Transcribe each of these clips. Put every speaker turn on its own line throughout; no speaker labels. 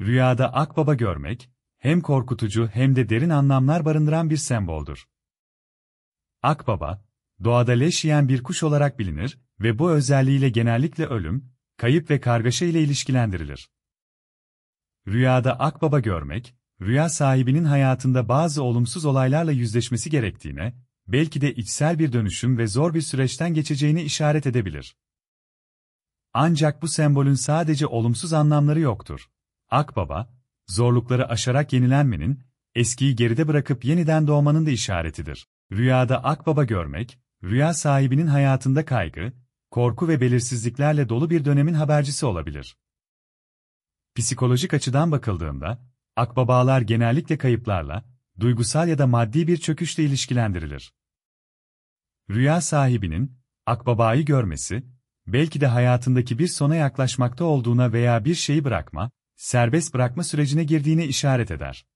Rüyada akbaba görmek, hem korkutucu hem de derin anlamlar barındıran bir semboldur. Akbaba, doğada leş yiyen bir kuş olarak bilinir ve bu özelliğiyle genellikle ölüm, kayıp ve kargaşa ile ilişkilendirilir. Rüyada akbaba görmek, rüya sahibinin hayatında bazı olumsuz olaylarla yüzleşmesi gerektiğine, belki de içsel bir dönüşüm ve zor bir süreçten geçeceğini işaret edebilir. Ancak bu sembolün sadece olumsuz anlamları yoktur. Akbaba, zorlukları aşarak yenilenmenin, eskiyi geride bırakıp yeniden doğmanın da işaretidir. Rüyada akbaba görmek, rüya sahibinin hayatında kaygı, korku ve belirsizliklerle dolu bir dönemin habercisi olabilir. Psikolojik açıdan bakıldığında, akbabalar genellikle kayıplarla, duygusal ya da maddi bir çöküşle ilişkilendirilir. Rüya sahibinin, akbabayı görmesi, belki de hayatındaki bir sona yaklaşmakta olduğuna veya bir şeyi bırakma, serbest bırakma sürecine girdiğini işaret eder.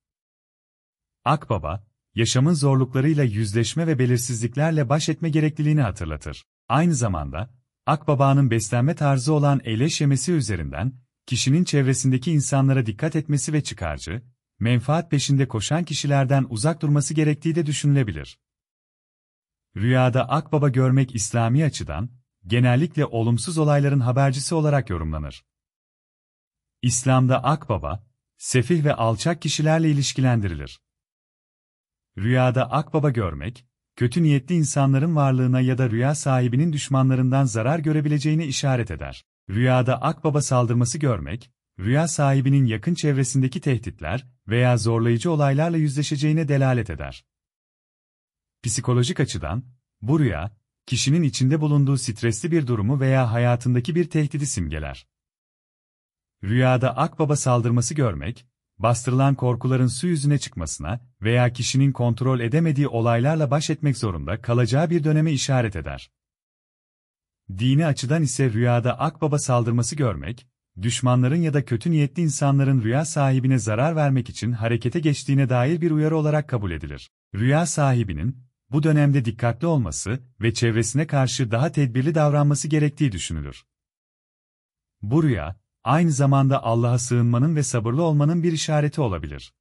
Akbaba, yaşamın zorluklarıyla yüzleşme ve belirsizliklerle baş etme gerekliliğini hatırlatır. Aynı zamanda, akbabanın beslenme tarzı olan eleş yemesi üzerinden, kişinin çevresindeki insanlara dikkat etmesi ve çıkarcı, menfaat peşinde koşan kişilerden uzak durması gerektiği de düşünülebilir. Rüyada akbaba görmek İslami açıdan, genellikle olumsuz olayların habercisi olarak yorumlanır. İslam'da akbaba, sefih ve alçak kişilerle ilişkilendirilir. Rüyada akbaba görmek, kötü niyetli insanların varlığına ya da rüya sahibinin düşmanlarından zarar görebileceğini işaret eder. Rüyada akbaba saldırması görmek, rüya sahibinin yakın çevresindeki tehditler veya zorlayıcı olaylarla yüzleşeceğine delalet eder. Psikolojik açıdan, bu rüya, kişinin içinde bulunduğu stresli bir durumu veya hayatındaki bir tehdidi simgeler. Rüyada akbaba saldırması görmek, bastırılan korkuların su yüzüne çıkmasına veya kişinin kontrol edemediği olaylarla baş etmek zorunda kalacağı bir döneme işaret eder. Dini açıdan ise rüyada akbaba saldırması görmek, düşmanların ya da kötü niyetli insanların rüya sahibine zarar vermek için harekete geçtiğine dair bir uyarı olarak kabul edilir. Rüya sahibinin, bu dönemde dikkatli olması ve çevresine karşı daha tedbirli davranması gerektiği düşünülür. Bu rüya, aynı zamanda Allah'a sığınmanın ve sabırlı olmanın bir işareti olabilir.